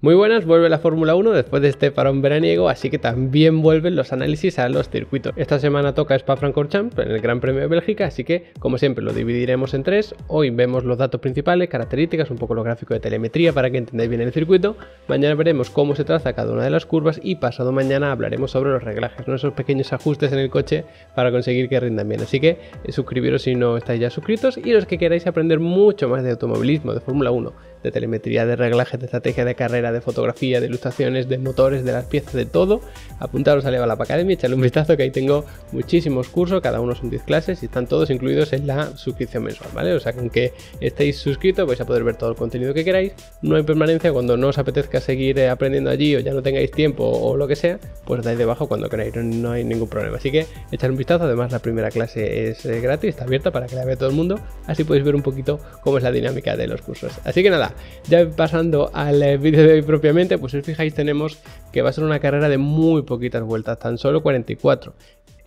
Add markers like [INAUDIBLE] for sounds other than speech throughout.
Muy buenas, vuelve la Fórmula 1 después de este parón veraniego, así que también vuelven los análisis a los circuitos. Esta semana toca Spa-Francorchamps en el Gran Premio de Bélgica, así que como siempre lo dividiremos en tres. Hoy vemos los datos principales, características, un poco los gráficos de telemetría para que entendáis bien el circuito. Mañana veremos cómo se traza cada una de las curvas y pasado mañana hablaremos sobre los reglajes, nuestros esos pequeños ajustes en el coche para conseguir que rindan bien. Así que suscribiros si no estáis ya suscritos y los que queráis aprender mucho más de automovilismo, de Fórmula 1 de telemetría, de reglaje, de estrategia de carrera, de fotografía, de ilustraciones, de motores, de las piezas, de todo, apuntaros a Levalab Academy, echadle un vistazo que ahí tengo muchísimos cursos, cada uno son 10 clases y están todos incluidos en la suscripción mensual, ¿vale? O sea, con que estéis suscritos vais a poder ver todo el contenido que queráis, no hay permanencia, cuando no os apetezca seguir eh, aprendiendo allí o ya no tengáis tiempo o lo que sea, pues dais debajo cuando queráis, no hay ningún problema. Así que echad un vistazo, además la primera clase es eh, gratis, está abierta para que la vea todo el mundo, así podéis ver un poquito cómo es la dinámica de los cursos. Así que nada, ya pasando al eh, vídeo de hoy propiamente, pues si os fijáis tenemos que va a ser una carrera de muy poquitas vueltas, tan solo 44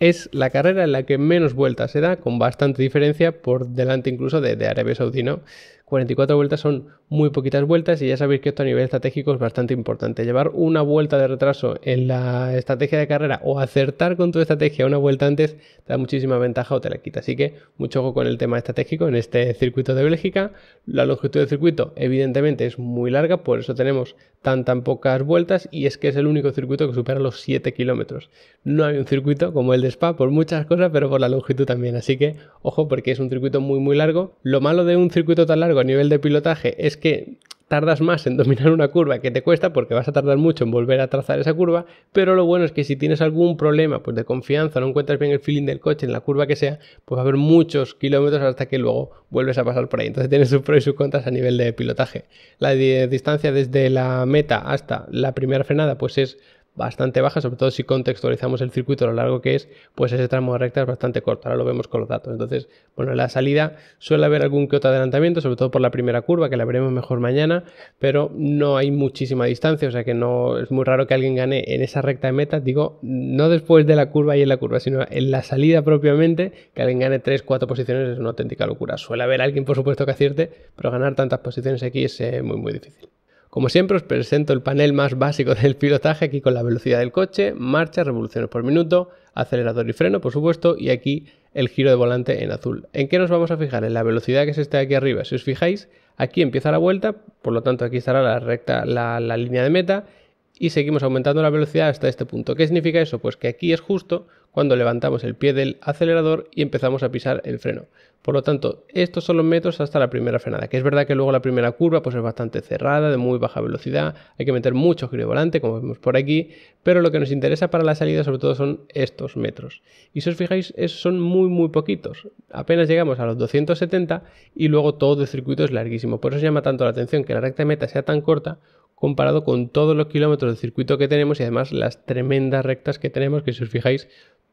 es la carrera en la que menos vueltas se da, con bastante diferencia por delante incluso de, de Arabia Saudí, ¿no? 44 vueltas son muy poquitas vueltas y ya sabéis que esto a nivel estratégico es bastante importante. Llevar una vuelta de retraso en la estrategia de carrera o acertar con tu estrategia una vuelta antes te da muchísima ventaja o te la quita. Así que mucho ojo con el tema estratégico en este circuito de Bélgica. La longitud del circuito evidentemente es muy larga, por eso tenemos tan tan pocas vueltas y es que es el único circuito que supera los 7 kilómetros. No hay un circuito como el de Spa por muchas cosas, pero por la longitud también. Así que ojo porque es un circuito muy muy largo. Lo malo de un circuito tan largo nivel de pilotaje es que tardas más en dominar una curva que te cuesta porque vas a tardar mucho en volver a trazar esa curva, pero lo bueno es que si tienes algún problema pues de confianza, no encuentras bien el feeling del coche en la curva que sea, pues va a haber muchos kilómetros hasta que luego vuelves a pasar por ahí. Entonces tienes sus pros y sus contras a nivel de pilotaje. La distancia desde la meta hasta la primera frenada pues es bastante baja, sobre todo si contextualizamos el circuito a lo largo que es, pues ese tramo de recta es bastante corto, ahora lo vemos con los datos. Entonces, bueno, en la salida suele haber algún que otro adelantamiento, sobre todo por la primera curva, que la veremos mejor mañana, pero no hay muchísima distancia, o sea que no es muy raro que alguien gane en esa recta de meta, digo, no después de la curva y en la curva, sino en la salida propiamente, que alguien gane 3, 4 posiciones es una auténtica locura. Suele haber alguien, por supuesto, que acierte, pero ganar tantas posiciones aquí es eh, muy, muy difícil. Como siempre os presento el panel más básico [LAUGHS] del pilotaje aquí con la velocidad del coche, marcha, revoluciones por minuto, acelerador y freno por supuesto y aquí el giro de volante en azul. ¿En qué nos vamos a fijar? En la velocidad que se está aquí arriba. Si os fijáis, aquí empieza la vuelta, por lo tanto aquí estará la recta, la, la línea de meta y seguimos aumentando la velocidad hasta este punto. ¿Qué significa eso? Pues que aquí es justo cuando levantamos el pie del acelerador y empezamos a pisar el freno. Por lo tanto, estos son los metros hasta la primera frenada, que es verdad que luego la primera curva pues es bastante cerrada, de muy baja velocidad, hay que meter mucho giro de volante, como vemos por aquí, pero lo que nos interesa para la salida sobre todo son estos metros. Y si os fijáis, esos son muy muy poquitos, apenas llegamos a los 270 y luego todo el circuito es larguísimo, por eso llama tanto la atención que la recta de meta sea tan corta comparado con todos los kilómetros de circuito que tenemos y además las tremendas rectas que tenemos, que si os fijáis,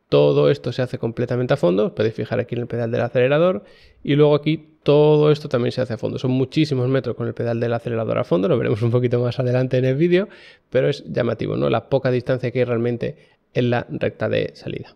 todo esto se hace completamente a fondo, os podéis fijar aquí en el pedal del acelerador y luego aquí todo esto también se hace a fondo, son muchísimos metros con el pedal del acelerador a fondo, lo veremos un poquito más adelante en el vídeo, pero es llamativo, ¿no? La poca distancia que hay realmente en la recta de salida.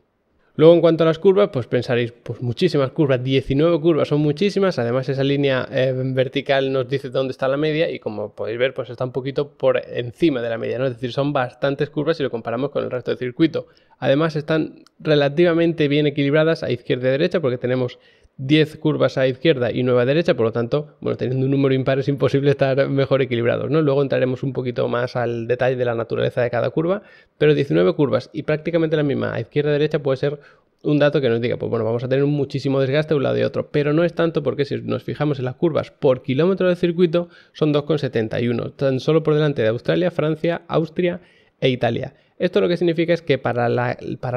Luego en cuanto a las curvas, pues pensaréis, pues muchísimas curvas, 19 curvas, son muchísimas, además esa línea eh, vertical nos dice dónde está la media y como podéis ver, pues está un poquito por encima de la media, ¿no? es decir, son bastantes curvas si lo comparamos con el resto del circuito. Además están relativamente bien equilibradas a izquierda y derecha porque tenemos 10 curvas a izquierda y 9 a derecha, por lo tanto, bueno, teniendo un número impar es imposible estar mejor equilibrados, ¿no? Luego entraremos un poquito más al detalle de la naturaleza de cada curva, pero 19 curvas y prácticamente la misma a izquierda y derecha puede ser un dato que nos diga, pues bueno, vamos a tener muchísimo desgaste de un lado y otro, pero no es tanto porque si nos fijamos en las curvas por kilómetro del circuito son 2,71, tan solo por delante de Australia, Francia, Austria e Italia. Esto lo que significa es que para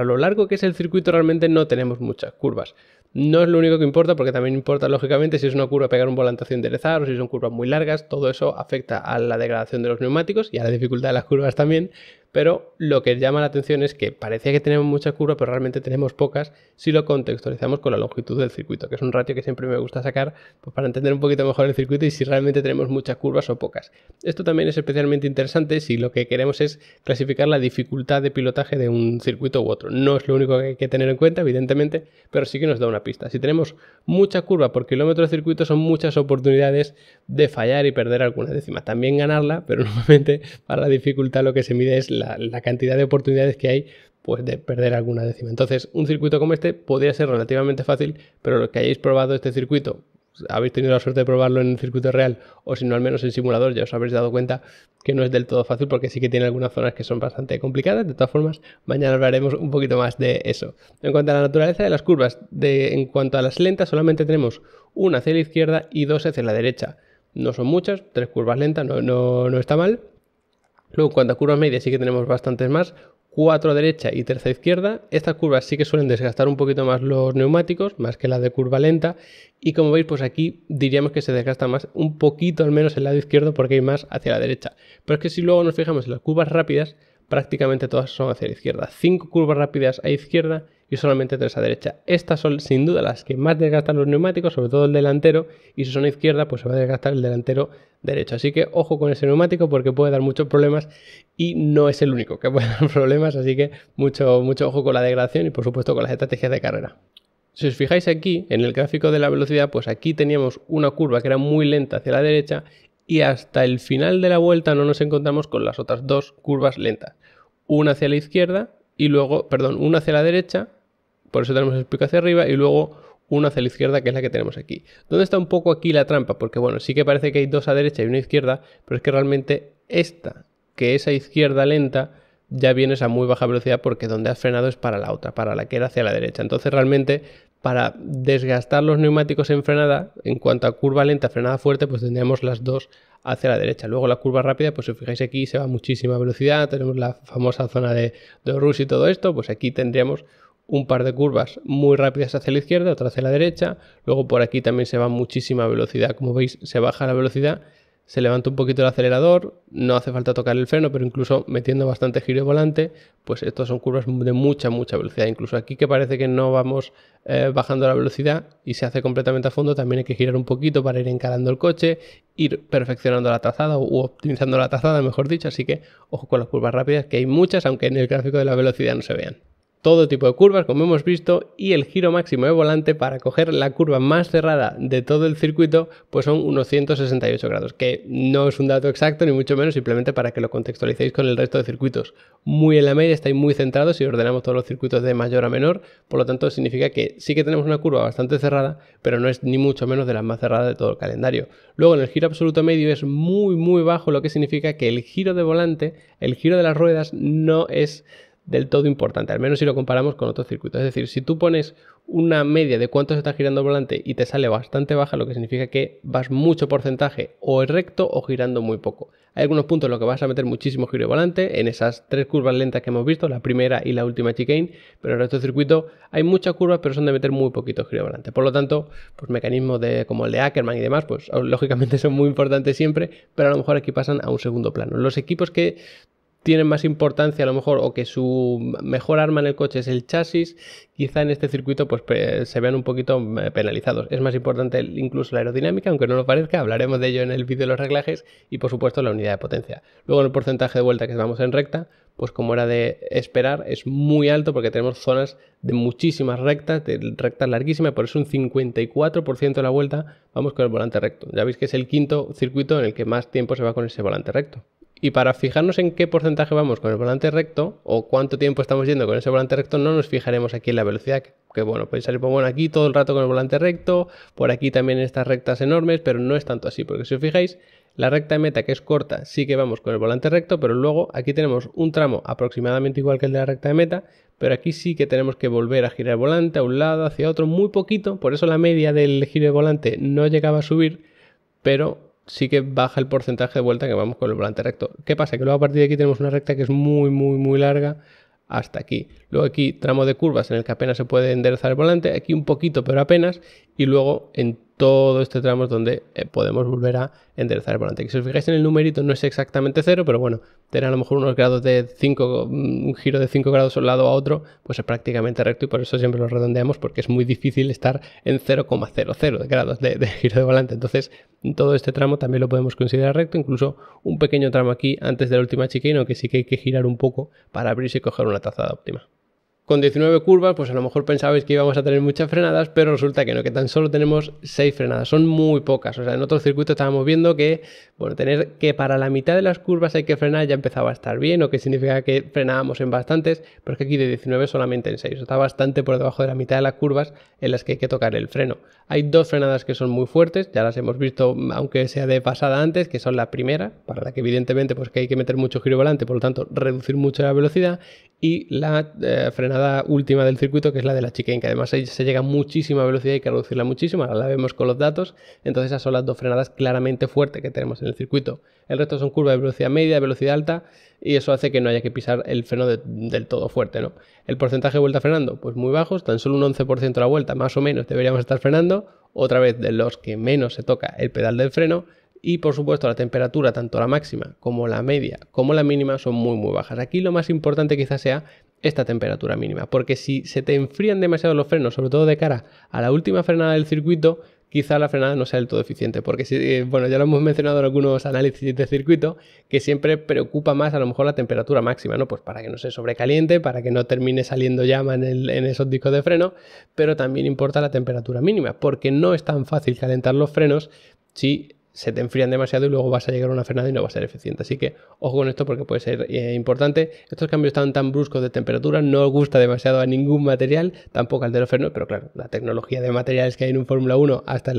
lo largo que es el circuito realmente no tenemos muchas curvas. No es lo único que importa, porque también importa, lógicamente, si es una curva pegar un volantazo hacia e enderezar, o si son curvas muy largas, todo eso afecta a la degradación de los neumáticos y a la dificultad de las curvas también, pero lo que llama la atención es que parecía que tenemos muchas curvas, pero realmente tenemos pocas si lo contextualizamos con la longitud del circuito, que es un ratio que siempre me gusta sacar pues, para entender un poquito mejor el circuito y si realmente tenemos muchas curvas o pocas. Esto también es especialmente interesante si lo que queremos es clasificar la dificultad de pilotaje de un circuito u otro. No es lo único que hay que tener en cuenta, evidentemente, pero sí que nos da una pista. Si tenemos mucha curva por kilómetro de circuito, son muchas oportunidades de fallar y perder alguna décima. También ganarla, pero [LAUGHS] normalmente para la dificultad lo que se mide es la, cantidad de oportunidades que hay pues de perder alguna décima. Entonces, un circuito como este podría ser relativamente fácil, pero los que hayáis probado este circuito, habéis tenido la suerte de probarlo en el circuito real, o si no, al menos en simulador, ya os habréis dado cuenta que no es del todo fácil, porque sí que tiene algunas zonas que son bastante complicadas. De todas formas, mañana hablaremos un poquito más de eso. En cuanto a la naturaleza de las curvas, de, en cuanto a las lentas, solamente tenemos una hacia la izquierda y dos hacia la derecha. No son muchas, tres curvas lentas, no está mal Luego, cuando a curvas medias, sí que tenemos bastantes más. 4 a derecha y 3 a izquierda. Estas curvas sí que suelen desgastar un poquito más los neumáticos, más que las de curva lenta. Y como veis, pues aquí diríamos que se desgasta más, un poquito al menos el lado izquierdo, porque hay más hacia la derecha. Pero es que si luego nos fijamos en las curvas rápidas, prácticamente todas son hacia la izquierda. 5 curvas rápidas a izquierda y solamente tres a derecha. Estas son sin duda las que más desgastan los neumáticos, sobre todo el delantero, y si son a izquierda, pues se va a desgastar el delantero derecho. Así que ojo con ese neumático porque puede dar muchos problemas y no es el único que puede [LAUGHS] dar problemas, así que mucho, mucho ojo con la degradación y por supuesto con las estrategias de carrera. Si os fijáis aquí, en el gráfico de la velocidad, pues aquí teníamos una curva que era muy lenta hacia la derecha y hasta el final de la vuelta no nos encontramos con las otras dos curvas lentas. Una hacia la izquierda y luego, perdón, una hacia la derecha por eso tenemos el pico hacia arriba y luego uno hacia la izquierda, que es la que tenemos aquí. ¿Dónde está un poco aquí la trampa? Porque bueno, sí que parece que hay dos a derecha y una a izquierda, pero es que realmente esta, que es a izquierda lenta, ya vienes a muy baja velocidad porque donde has frenado es para la otra, para la que era hacia la derecha. Entonces realmente para desgastar los neumáticos en frenada, en cuanto a curva lenta, frenada fuerte, pues tendríamos las dos hacia la derecha. Luego la curva rápida, pues si os fijáis aquí se va a muchísima velocidad, tenemos la famosa zona de, de rush y todo esto, pues aquí tendríamos un par de curvas muy rápidas hacia la izquierda, otra hacia la derecha, luego por aquí también se va muchísima velocidad, como veis se baja la velocidad, se levanta un poquito el acelerador, no hace falta tocar el freno, pero incluso metiendo bastante giro de volante, pues estas son curvas de mucha, mucha velocidad. Incluso aquí que parece que no vamos eh, bajando la velocidad y se hace completamente a fondo, también hay que girar un poquito para ir encarando el coche, ir perfeccionando la trazada o optimizando la trazada, mejor dicho. Así que ojo con las curvas rápidas, que hay muchas, aunque en el gráfico de la velocidad no se vean todo tipo de curvas, como hemos visto, y el giro máximo de volante para coger la curva más cerrada de todo el circuito, pues son unos 168 grados, que no es un dato exacto, ni mucho menos, simplemente para que lo contextualicéis con el resto de circuitos. Muy en la media, estáis muy centrados y ordenamos todos los circuitos de mayor a menor, por lo tanto significa que sí que tenemos una curva bastante cerrada, pero no es ni mucho menos de las más cerradas de todo el calendario. Luego en el giro absoluto medio es muy muy bajo, lo que significa que el giro de volante, el giro de las ruedas, no es del todo importante, al menos si lo comparamos con otros circuitos. Es decir, si tú pones una media de cuánto se está girando el volante y te sale bastante baja, lo que significa que vas mucho porcentaje o recto o girando muy poco. Hay algunos puntos en los que vas a meter muchísimo giro de volante, en esas tres curvas lentas que hemos visto, la primera y la última chicane, pero en el resto del circuito hay muchas curvas, pero son de meter muy poquito giro de volante. Por lo tanto, pues mecanismos de, como el de Ackerman y demás, pues [LAUGHS] lógicamente son muy importantes siempre, pero a lo mejor aquí pasan a un segundo plano. Los equipos que tienen más importancia a lo mejor o que su mejor arma en el coche es el chasis, quizá en este circuito pues se vean un poquito eh, penalizados. Es más importante incluso la aerodinámica, aunque no lo parezca, hablaremos de ello en el vídeo de los reglajes y por supuesto la unidad de potencia. Luego en el porcentaje de vuelta que vamos en recta, pues como era de esperar, es muy alto porque tenemos zonas de muchísimas rectas, de rectas larguísimas, por eso un 54% de la vuelta vamos con el volante recto. Ya veis que es el quinto circuito en el que más tiempo se va con ese volante recto. Y para fijarnos en qué porcentaje vamos con el volante recto o cuánto tiempo estamos yendo con ese volante recto, no nos fijaremos aquí en la velocidad. Que bueno, podéis salir bueno, aquí todo el rato con el volante recto, por aquí también estas rectas enormes, pero no es tanto así, porque si os fijáis, la recta de meta que es corta, sí que vamos con el volante recto, pero luego aquí tenemos un tramo aproximadamente igual que el de la recta de meta, pero aquí sí que tenemos que volver a girar el volante a un lado, hacia otro, muy poquito, por eso la media del giro de volante no llegaba a subir, pero sí que baja el porcentaje de vuelta que vamos con el volante recto. ¿Qué pasa? Que luego a partir de aquí tenemos una recta que es muy, muy, muy larga hasta aquí. Luego aquí tramo de curvas en el que apenas se puede enderezar el volante, aquí un poquito pero apenas, y luego en todo este tramo es donde eh, podemos volver a enderezar el volante. Que si os fijáis en el numerito no es exactamente cero, pero bueno, tener a lo mejor unos grados de 5, mm, un giro de 5 grados de un lado a otro, pues es prácticamente recto y por eso siempre lo redondeamos porque es muy difícil estar en 0,00 grados de, [LAUGHS] giro de volante. Entonces, todo este tramo también lo podemos considerar recto, incluso un pequeño tramo aquí antes de la última chiquina que sí que hay que girar un poco para abrirse y coger una tazada óptima. Con 19 curvas, pues a lo mejor pensabais que íbamos a tener muchas frenadas, pero resulta que no, que tan solo tenemos 6 frenadas, son muy pocas. O sea, en otro circuito estábamos viendo que, bueno, tener que para la mitad de las curvas hay que frenar ya empezaba a estar bien, o que significa que frenábamos en bastantes, pero es que aquí de 19 solamente en 6, está bastante por debajo de la mitad de las curvas en las que hay que tocar el freno. Hay dos frenadas que son muy fuertes, ya las hemos visto, aunque sea de pasada antes, que son la primera, para la que evidentemente pues que hay que meter mucho giro volante, por lo tanto reducir mucho la velocidad, y la eh, frenada última del circuito, que es la de la chicane, que además se llega muchísima velocidad y hay que reducirla muchísimo, la vemos con los datos, entonces esas son las dos frenadas claramente fuertes que tenemos en el circuito. El resto son curvas de velocidad media, velocidad alta, y eso hace que no haya que pisar el freno del todo fuerte, ¿no? El porcentaje de vuelta frenando, pues muy bajos, tan solo un 11% de la vuelta, más o menos, deberíamos estar frenando, otra vez de los que menos se toca el pedal del freno, y por supuesto la temperatura, tanto la máxima como la media como la mínima son muy muy bajas. Aquí lo más importante quizás sea esta temperatura mínima, porque si se te enfrían demasiado los frenos, sobre todo de cara a la última frenada del circuito, quizá la frenada no sea del todo eficiente, porque si, eh, bueno, ya lo hemos [LAUGHS] mencionado en algunos análisis de circuito, que siempre preocupa más a lo mejor la temperatura máxima, ¿no? Pues para que no se sobrecaliente, para que no termine saliendo llama en, en esos discos de freno, pero también importa la temperatura mínima, porque no es tan fácil calentar los frenos si se te enfrían demasiado y luego vas a llegar a una frenada y no va a ser eficiente. Así que ojo con esto porque puede ser eh, importante. Estos cambios tan, tan bruscos de temperatura no gusta demasiado a ningún material, tampoco al de los frenos, pero claro, la tecnología de materiales que hay en un Fórmula 1, hasta en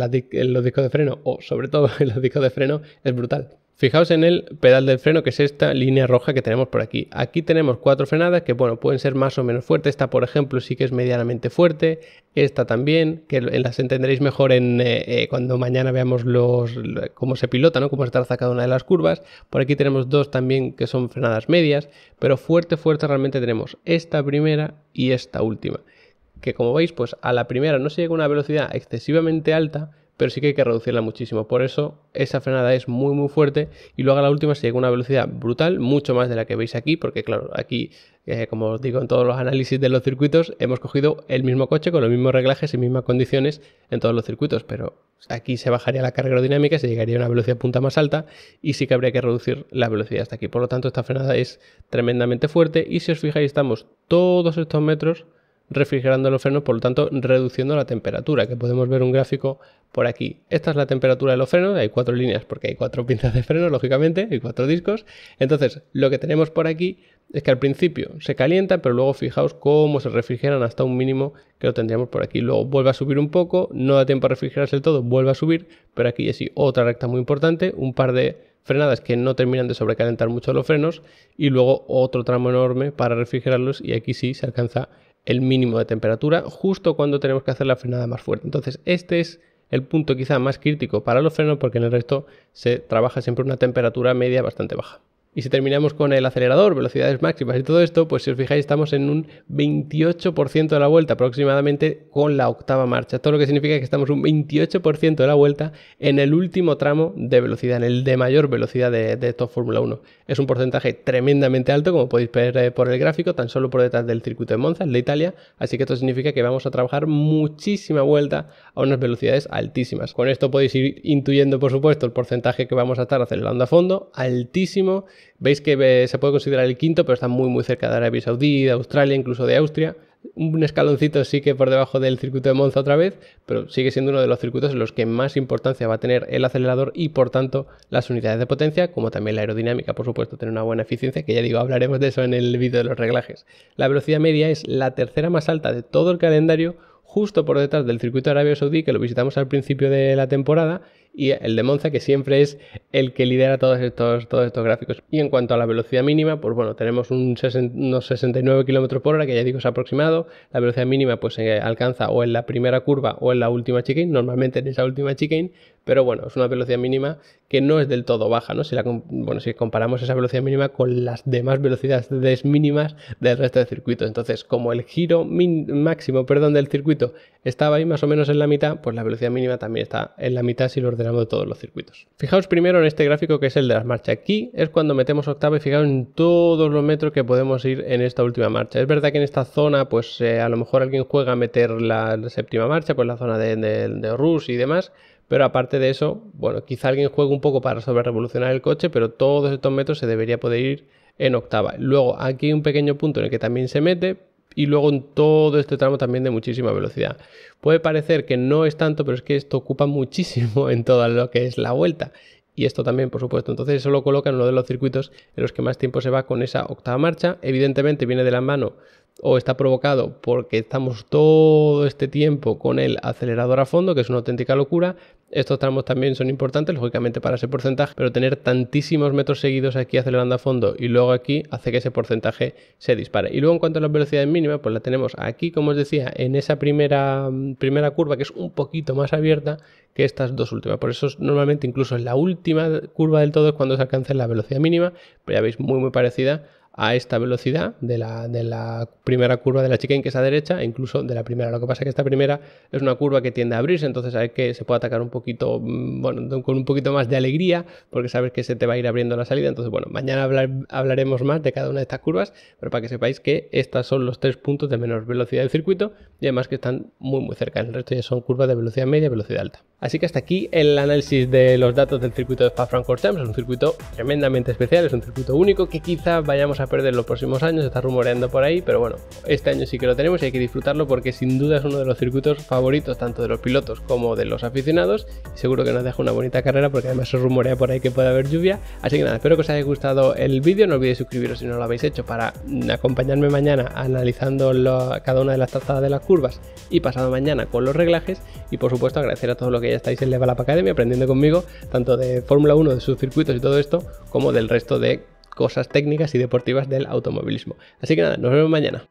los discos de freno o sobre todo [LAUGHS] en los discos de freno, es brutal. Fijaos en el pedal del freno, que es esta línea roja que tenemos por aquí. Aquí tenemos cuatro frenadas que, bueno, pueden ser más o menos fuertes. Esta, por ejemplo, sí que es medianamente fuerte. Esta también, que las entenderéis mejor en, eh, eh, cuando mañana veamos los, cómo se pilota, cómo se traza cada una de las curvas. Por aquí tenemos dos también que son frenadas medias, pero fuerte, fuerte realmente tenemos esta primera y esta última. Que como veis, pues a la primera no se llega a una velocidad excesivamente alta, pero sí que hay que reducirla muchísimo. Por eso esa frenada es muy muy fuerte y luego a la última se llega a una velocidad brutal, mucho más de la que veis aquí, porque claro, aquí, eh, como os digo en todos los análisis de los circuitos, hemos cogido el mismo coche con los mismos reglajes y mismas condiciones en todos los circuitos, pero aquí se bajaría la carga aerodinámica, se llegaría a una velocidad punta más alta y sí que habría que reducir la velocidad hasta aquí. Por lo tanto, esta frenada es tremendamente fuerte y si os fijáis estamos todos estos metros refrigerando los frenos, por lo tanto reduciendo la temperatura, que podemos ver un gráfico por aquí. Esta es la temperatura de los frenos, hay cuatro líneas porque hay cuatro [LAUGHS] pinzas de freno, lógicamente, y cuatro discos. Entonces, lo que tenemos por aquí es que al principio se calienta, pero luego fijaos cómo se refrigeran hasta un mínimo que lo tendríamos por aquí. Luego vuelve a subir un poco, no da tiempo a refrigerarse todo, vuelve a subir, pero aquí ya sí, otra recta muy importante, un par de frenadas que no terminan de sobrecalentar mucho los frenos y luego otro tramo enorme para refrigerarlos y aquí sí se alcanza el mínimo de temperatura justo cuando tenemos que hacer la frenada más fuerte. Entonces, este es el punto quizá más crítico para los frenos porque en el resto se trabaja siempre una temperatura media bastante baja. Y si terminamos con el acelerador, velocidades máximas y todo esto, pues si os fijáis estamos en un 28% de la vuelta aproximadamente con la octava marcha. Todo lo que significa que estamos un 28% de la vuelta en el último tramo de velocidad, en el de mayor velocidad de, de Top Fórmula 1. Es un porcentaje tremendamente alto, como podéis ver eh, por el gráfico, tan solo por detrás del circuito de Monza, el de Italia. Así que esto significa que vamos a trabajar muchísima vuelta a unas velocidades altísimas. Con esto podéis ir intuyendo, por supuesto, el porcentaje que vamos a estar acelerando a fondo, altísimo Veis que eh, se puede considerar el quinto, pero está muy muy cerca de Arabia Saudí, de Australia, incluso de Austria. Un escaloncito sí que por debajo del circuito de Monza otra vez, pero sigue siendo uno de los circuitos en los que más importancia va a tener el acelerador y por tanto las unidades de potencia, como también la aerodinámica, por supuesto, tener una buena eficiencia, que ya digo, hablaremos de eso en el vídeo de los reglajes. La velocidad media es la tercera más alta de todo el calendario, justo por detrás del circuito de Arabia Saudí, que lo visitamos al principio de la temporada, y el de Monza, que siempre es el que lidera todos estos, todos estos gráficos. Y en cuanto a la velocidad mínima, pues bueno, tenemos un unos 69 km por hora, que ya digo es aproximado. La velocidad mínima pues se eh, alcanza o en la primera curva o en la última chicane, normalmente en esa última chicane, pero bueno, es una velocidad mínima que no es del todo baja, ¿no? Si, bueno, si comparamos esa velocidad mínima con las demás velocidades mínimas del resto del circuito. Entonces, como el giro máximo perdón, del circuito estaba ahí más o menos en la mitad, pues la velocidad mínima también está en la mitad si lo ordenamos de todos los circuitos. Fijaos primero en este gráfico que es el de las marchas. Aquí es cuando metemos octava y fijaos en todos los metros que podemos ir en esta última marcha. Es verdad que en esta zona, pues eh, a lo mejor alguien juega a meter la, séptima marcha, pues la zona de, de, Rus y demás, pero aparte de eso, bueno, quizá alguien juegue un poco para sobre revolucionar el coche, pero todos estos metros se debería poder ir en octava. Luego, aquí hay un pequeño punto en el que también se mete, y luego en todo este tramo también de muchísima velocidad. Puede parecer que no es tanto, pero es que esto ocupa muchísimo [LAUGHS] en todo lo que es la vuelta. Y esto también, por supuesto. Entonces eso lo coloca en uno de los circuitos en los que más tiempo se va con esa octava marcha. Evidentemente viene de la mano o está provocado porque estamos todo este tiempo con el acelerador a fondo, que es una auténtica locura. Estos tramos también son importantes, lógicamente, para ese porcentaje, pero tener tantísimos metros seguidos aquí acelerando a fondo y luego aquí hace que ese porcentaje se dispare. Y luego en cuanto a las velocidades mínimas, pues la tenemos aquí, como os decía, en esa primera, primera curva que es un poquito más abierta que estas dos últimas. Por eso normalmente incluso en la última curva del todo es cuando se alcanza la velocidad mínima, pero ya veis muy muy parecida a esta velocidad de la, de la primera curva de la en que es a derecha, e incluso de la primera. Lo que pasa es que esta primera es una curva que tiende a abrirse, entonces hay que se puede atacar un poquito, mm, bueno, con un poquito más de alegría, porque sabes que se te va a ir abriendo la salida. Entonces, bueno, mañana hablar, hablaremos más de cada una de estas curvas, pero para que sepáis que estas son los tres puntos de menor velocidad del circuito y además que están muy, muy cerca. El resto ya son curvas de velocidad media y velocidad alta. Así que hasta aquí el análisis de los datos del circuito de Spa-Francorchamps. Es un circuito tremendamente especial, es un circuito único que quizás vayamos a perder los próximos años, está rumoreando por ahí, pero bueno, este año sí que lo tenemos y hay que disfrutarlo porque sin duda es uno de los circuitos favoritos tanto de los pilotos como de los aficionados. seguro que nos deja una bonita carrera porque además se rumorea por ahí que puede haber lluvia. Así que nada, espero que os haya gustado el vídeo. No olvidéis suscribiros si no lo habéis hecho para mm, acompañarme mañana analizando cada una de las trazadas de las curvas y pasado mañana con los reglajes. Y por supuesto agradecer a todos los que ya estáis en Levalap Academy aprendiendo conmigo tanto de Fórmula 1, de sus circuitos y todo esto, como del resto de cosas técnicas y deportivas del automovilismo. Así que nada, nos vemos mañana.